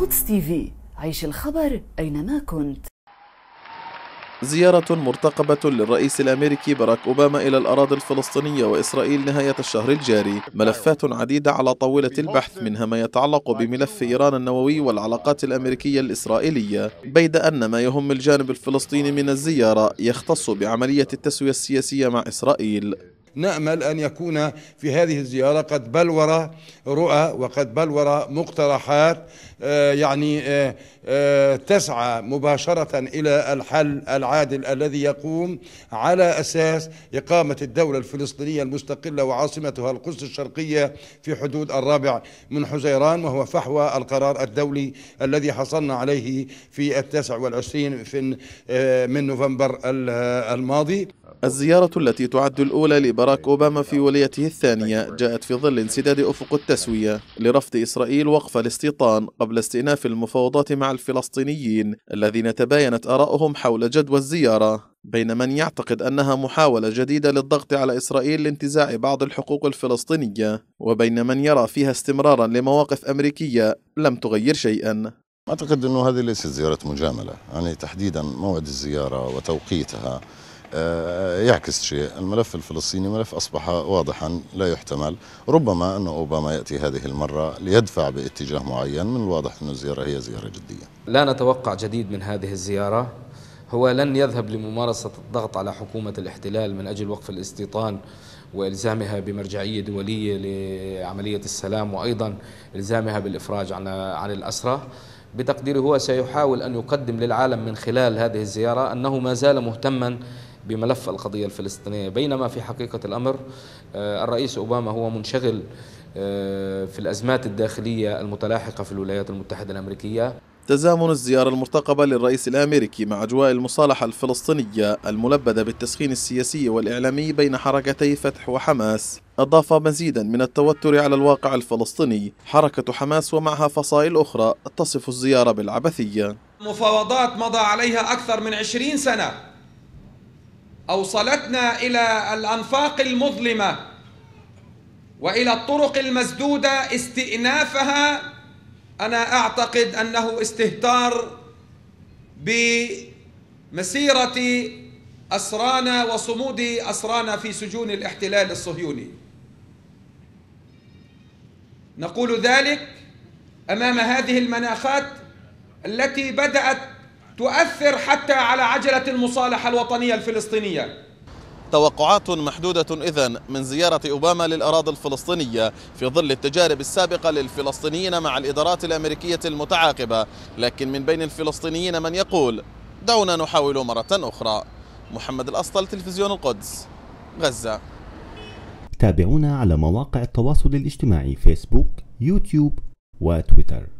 القدس تي في عيش الخبر أينما كنت زيارة مرتقبة للرئيس الأمريكي باراك أوباما إلى الأراضي الفلسطينية وإسرائيل نهاية الشهر الجاري ملفات عديدة على طاولة البحث منها ما يتعلق بملف إيران النووي والعلاقات الأمريكية الإسرائيلية بيد أن ما يهم الجانب الفلسطيني من الزيارة يختص بعملية التسوية السياسية مع إسرائيل نأمل أن يكون في هذه الزيارة قد بلور رؤى وقد بلور مقترحات آه، يعني آه، آه، تسعى مباشرة إلى الحل العادل الذي يقوم على أساس إقامة الدولة الفلسطينية المستقلة وعاصمتها القدس الشرقية في حدود الرابع من حزيران وهو فحوى القرار الدولي الذي حصلنا عليه في التاسع والعشرين من نوفمبر الماضي الزيارة التي تعد الأولى لباراك أوباما في ولايته الثانية جاءت في ظل انسداد أفق التسوية لرفض إسرائيل وقف الاستيطان قبل استئناف المفاوضات مع الفلسطينيين الذين تباينت آراؤهم حول جدوى الزيارة بين من يعتقد أنها محاولة جديدة للضغط على إسرائيل لانتزاع بعض الحقوق الفلسطينية وبين من يرى فيها استمرارا لمواقف أمريكية لم تغير شيئا أعتقد أنه هذه ليست زيارة مجاملة يعني تحديدا موعد الزيارة وتوقيتها آه، يعكس شيء الملف الفلسطيني ملف أصبح واضحا لا يحتمل ربما أن أوباما يأتي هذه المرة ليدفع باتجاه معين من الواضح أن الزيارة هي زيارة جدية لا نتوقع جديد من هذه الزيارة هو لن يذهب لممارسة الضغط على حكومة الاحتلال من أجل وقف الاستيطان والزامها بمرجعيه دوليه لعمليه السلام وايضا الزامها بالافراج عن عن الاسرى بتقديري هو سيحاول ان يقدم للعالم من خلال هذه الزياره انه ما زال مهتما بملف القضية الفلسطينية بينما في حقيقة الأمر آه، الرئيس أوباما هو منشغل آه، في الأزمات الداخلية المتلاحقة في الولايات المتحدة الأمريكية تزامن الزيارة المرتقبة للرئيس الأمريكي مع أجواء المصالحة الفلسطينية الملبدة بالتسخين السياسي والإعلامي بين حركتي فتح وحماس أضاف مزيدا من التوتر على الواقع الفلسطيني حركة حماس ومعها فصائل أخرى تصف الزيارة بالعبثية مفاوضات مضى عليها أكثر من عشرين سنة أوصلتنا إلى الأنفاق المظلمة وإلى الطرق المسدودة استئنافها أنا أعتقد أنه استهتار بمسيرة أسرانا وصمود أسرانا في سجون الاحتلال الصهيوني نقول ذلك أمام هذه المناخات التي بدأت تؤثر حتى على عجلة المصالحة الوطنية الفلسطينية توقعات محدودة إذا من زيارة أوباما للأراضي الفلسطينية في ظل التجارب السابقة للفلسطينيين مع الإدارات الأمريكية المتعاقبة لكن من بين الفلسطينيين من يقول دعونا نحاول مرة أخرى محمد الأسطل تلفزيون القدس غزة تابعونا على مواقع التواصل الاجتماعي فيسبوك يوتيوب وتويتر